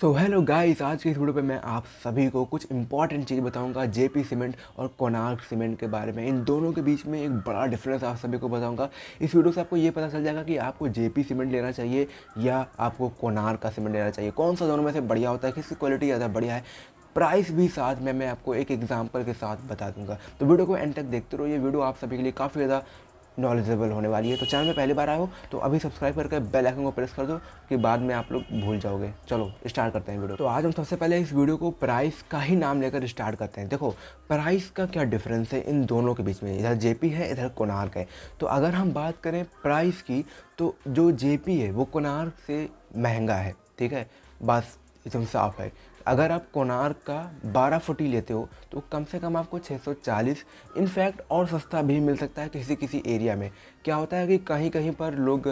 so hello guys आज के इस वीडियो पे मैं आप सभी को कुछ इंपॉर्टेंट चीज़ बताऊंगा जेपी सीमेंट और कोनार्क सीमेंट के बारे में इन दोनों के बीच में एक बड़ा डिफरेंस आप सभी को बताऊंगा इस वीडियो से आपको ये पता चल जाएगा कि आपको जेपी सीमेंट लेना चाहिए या आपको कोनार्क का सीमेंट लेना चाहिए कौन सा दोनों में से बढ़िया होता है किसकी क्वालिटी ज़्यादा बढ़िया है प्राइस भी साथ में मैं आपको एक एग्जाम्पल के साथ बता दूंगा तो वीडियो को एंड तक देखते रहो ये वीडियो आप सभी के लिए काफ़ी ज़्यादा नॉलेजेबल होने वाली है तो चैनल में पहली बार आए हो तो अभी सब्सक्राइब करके बेल आइकन को प्रेस कर दो कि बाद में आप लोग भूल जाओगे चलो स्टार्ट करते हैं वीडियो तो आज हम सबसे पहले इस वीडियो को प्राइस का ही नाम लेकर स्टार्ट करते हैं देखो प्राइस का क्या डिफरेंस है इन दोनों के बीच में इधर जे है इधर कोनार्क है तो अगर हम बात करें प्राइस की तो जो जे है वो कोनार्क से महंगा है ठीक है बस एकदम साफ है अगर आप कोनार का 12 फुटी लेते हो तो कम से कम आपको 640 इनफैक्ट और सस्ता भी मिल सकता है किसी किसी एरिया में क्या होता है कि कहीं कहीं पर लोग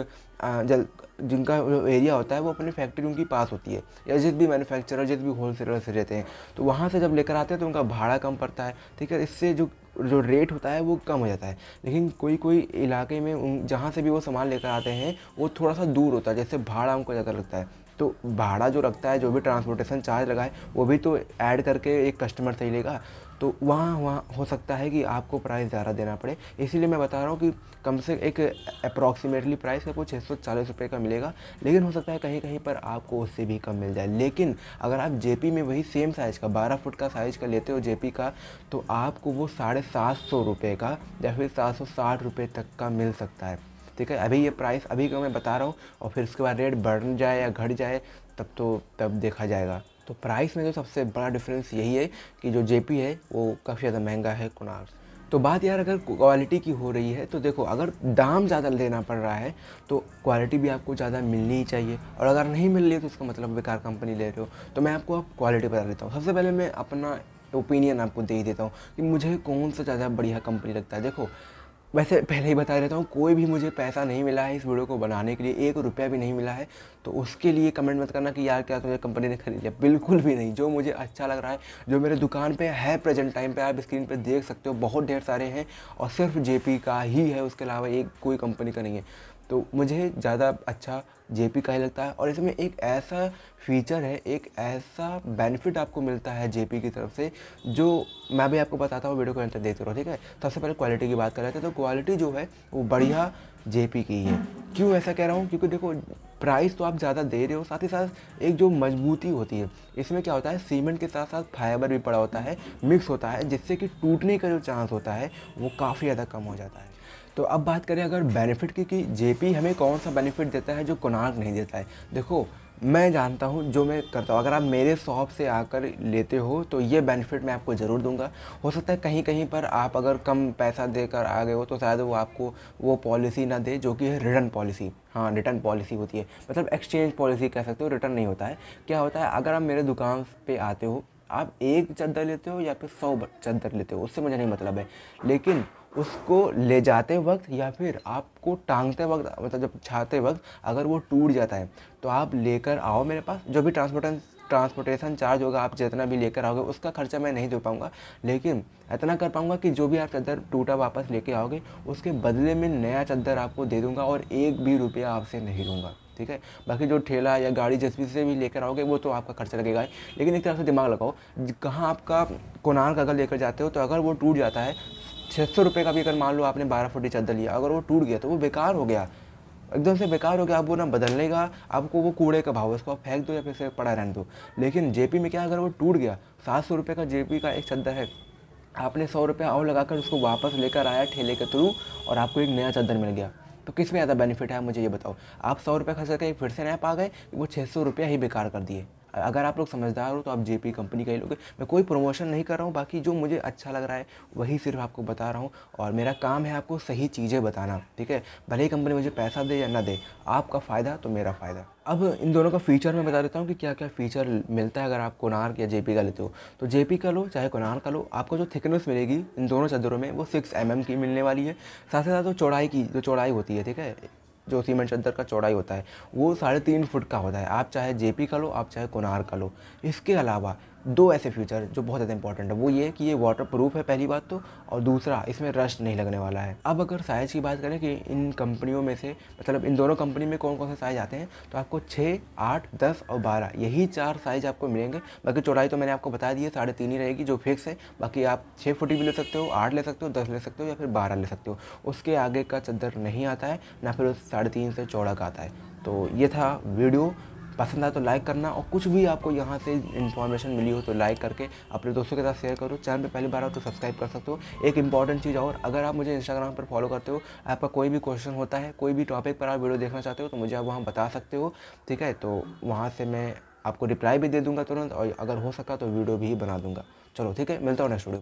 जल जिनका एरिया होता है वो अपने फैक्ट्री उनकी पास होती है या जिस भी मैन्युफैक्चरर जिस भी होलसेलर से रहते हैं तो वहाँ से जब लेकर आते हैं तो उनका भाड़ा कम पड़ता है ठीक है इससे जो जो रेट होता है वो कम हो जाता है लेकिन कोई कोई इलाके में उन जहाँ से भी वो सामान लेकर आते हैं वो थोड़ा सा दूर होता है जैसे भाड़ा उनको ज़्यादा लगता है तो भाड़ा जो रखता है जो भी ट्रांसपोर्टेशन चार्ज लगाए वो भी तो ऐड करके एक कस्टमर से ही लेगा तो वहाँ वहाँ हो सकता है कि आपको प्राइस ज़्यादा देना पड़े इसीलिए मैं बता रहा हूँ कि कम से एक अप्रॉक्सीमेटली प्राइस आपको छः सौ चालीस रुपये का मिलेगा लेकिन हो सकता है कहीं कहीं पर आपको उससे भी कम मिल जाए लेकिन अगर आप जेपी में वही सेम साइज़ का बारह फुट का साइज़ का लेते हो जे का तो आपको वो साढ़े सात सौ रुपये का या फिर सात सौ साठ रुपये तक का मिल सकता है ठीक है अभी ये प्राइस अभी का मैं बता रहा हूँ और फिर उसके बाद रेट बढ़ जाए या घट जाए तब तो तब देखा जाएगा तो प्राइस में तो सबसे बड़ा डिफरेंस यही है कि जो जेपी है वो काफ़ी ज़्यादा महंगा है कुनार तो बात यार अगर क्वालिटी की हो रही है तो देखो अगर दाम ज़्यादा लेना पड़ रहा है तो क्वालिटी भी आपको ज़्यादा मिलनी ही चाहिए और अगर नहीं मिल रही है तो उसका मतलब बेकार कंपनी ले रहे हो तो मैं आपको अब क्वालिटी बता देता हूँ सबसे पहले मैं अपना ओपिनियन आपको दे ही देता हूँ कि मुझे कौन सा ज़्यादा बढ़िया कंपनी लगता है देखो वैसे पहले ही बता देता हूँ कोई भी मुझे पैसा नहीं मिला है इस वीडियो को बनाने के लिए एक रुपया भी नहीं मिला है तो उसके लिए कमेंट मत करना कि यार क्या तुम्हें कंपनी ने खरीद लिया बिल्कुल भी नहीं जो मुझे अच्छा लग रहा है जो मेरे दुकान पे है प्रेजेंट टाइम पे आप स्क्रीन पे देख सकते हो बहुत ढेर सारे हैं और सिर्फ जे का ही है उसके अलावा एक कोई कंपनी का नहीं है तो मुझे ज़्यादा अच्छा जे पी का ही लगता है और इसमें एक ऐसा फीचर है एक ऐसा बेनिफिट आपको मिलता है जे पी की तरफ से जो मैं भी आपको बताता हूँ वीडियो को अंतर देखते रहो ठीक है तो सबसे पहले क्वालिटी की बात कर रहे थे तो क्वालिटी जो है वो बढ़िया जे पी की है क्यों ऐसा कह रहा हूँ क्योंकि देखो प्राइस तो आप ज़्यादा दे रहे हो साथ ही साथ एक जो मजबूती होती है इसमें क्या होता है सीमेंट के साथ साथ फाइबर भी पड़ा होता है मिक्स होता है जिससे कि टूटने का जो चांस होता है वो काफ़ी ज़्यादा कम हो जाता है तो अब बात करें अगर बेनिफिट की कि जेपी हमें कौन सा बेनिफिट देता है जो कोनार्क नहीं देता है देखो मैं जानता हूँ जो मैं करता हूँ अगर आप मेरे शॉप से आकर लेते हो तो ये बेनिफिट मैं आपको ज़रूर दूंगा हो सकता है कहीं कहीं पर आप अगर कम पैसा देकर आ गए हो तो शायद वो आपको वो पॉलिसी ना दे जो कि है रिटर्न पॉलिसी हाँ रिटर्न पॉलिसी होती है मतलब एक्सचेंज पॉलिसी कह सकते हो रिटर्न नहीं होता है क्या होता है अगर आप मेरे दुकान पर आते हो आप एक चादर लेते हो या फिर सौ चादर लेते हो उससे मुझे नहीं मतलब है लेकिन उसको ले जाते वक्त या फिर आपको टांगते वक्त मतलब जब छाते वक्त अगर वो टूट जाता है तो आप लेकर आओ मेरे पास जो भी ट्रांसपोर्टेशन ट्रांसपोर्टेशन चार्ज होगा आप जितना भी लेकर आओगे उसका खर्चा मैं नहीं दे पाऊँगा लेकिन इतना कर पाऊँगा कि जो भी आप चादर टूटा वापस लेके आओगे उसके बदले में नया चादर आपको दे दूँगा और एक भी रुपया आपसे नहीं लूँगा ठीक है बाकी जो ठेला या गाड़ी जिस भी से भी लेकर आओगे वो तो आपका खर्चा लगेगा लेकिन एक तरह से दिमाग लगाओ कहाँ आपका कोनार का अगर लेकर जाते हो तो अगर वो टूट जाता है छः सौ रुपये का भी अगर मान लो आपने बारह फुट की चादर लिया अगर वो टूट गया तो वो बेकार हो गया एकदम से बेकार हो गया आप वो ना बदल लेगा आपको वो कूड़े का भाव उसको आप फेंक दो या फिर से पड़ा रहने दो लेकिन जेपी में क्या अगर वो टूट गया सात सौ रुपये का जेपी का एक चादर है आपने सौ रुपये और लगाकर उसको वापस लेकर आया ठेले के थ्रू और आपको एक नया चादर मिल गया तो किस में ज़्यादा बेनिफिट है मुझे ये बताओ आप सौ रुपये खर्च करके फिर से नया पा गए वो छः सौ रुपया ही बेकार कर दिए अगर आप लोग समझदार हो तो आप पी कंपनी का ही लोगे मैं कोई प्रमोशन नहीं कर रहा हूँ बाकी जो मुझे अच्छा लग रहा है वही सिर्फ आपको बता रहा हूँ और मेरा काम है आपको सही चीज़ें बताना ठीक है भले ही कंपनी मुझे पैसा दे या ना दे आपका फ़ायदा तो मेरा फ़ायदा अब इन दोनों का फीचर मैं बता देता हूँ कि क्या क्या फ़ीचर मिलता है अगर आप कोनार या जेपी का लेते हो तो जेपी का लो चाहे कोनार का लो आपको जो थिकनेस मिलेगी इन दोनों चादरों में वो सिक्स एम mm की मिलने वाली है साथ ही साथ जो चौड़ाई की जो चौड़ाई होती है ठीक है जो सीमेंट चादर का चौड़ाई होता है वो साढ़े तीन फुट का होता है आप चाहे जेपी का लो आप चाहे कोनार का लो इसके अलावा दो ऐसे फीचर जो बहुत ज़्यादा इंपॉर्टेंट है वो ये कि ये वाटर प्रूफ है पहली बात तो और दूसरा इसमें रश नहीं लगने वाला है अब अगर साइज़ की बात करें कि इन कंपनियों में से मतलब इन दोनों कंपनी में कौन कौन से साइज़ आते हैं तो आपको छः आठ दस और बारह यही चार साइज़ आपको मिलेंगे बाकी चौड़ाई तो मैंने आपको बता दी है साढ़े तीन ही रहेगी जो फिक्स है बाकी आप छः फुट भी ले सकते हो आठ ले सकते हो दस ले सकते हो या फिर बारह ले सकते हो उसके आगे का चद्दर नहीं आता है ना फिर साढ़े तीन से चौड़ा का आता है तो ये था वीडियो पसंद आए तो लाइक करना और कुछ भी आपको यहाँ से इन्फॉर्मेशन मिली हो तो लाइक करके अपने दोस्तों के साथ शेयर करो चैनल पर पहली बार आओ तो सब्सक्राइब कर सकते हो एक इंपॉर्टेंट चीज़ और अगर आप मुझे इंस्टाग्राम पर फॉलो करते हो आपका कोई भी क्वेश्चन होता है कोई भी टॉपिक पर आप वीडियो देखना चाहते हो तो मुझे आप वहाँ बता सकते हो ठीक है तो वहाँ से मैं आपको रिप्लाई भी दे दूंगा तुरंत और अगर हो सका तो वीडियो भी बना दूंगा चलो ठीक है मिलता हूँ नेक्स्ट वीडियो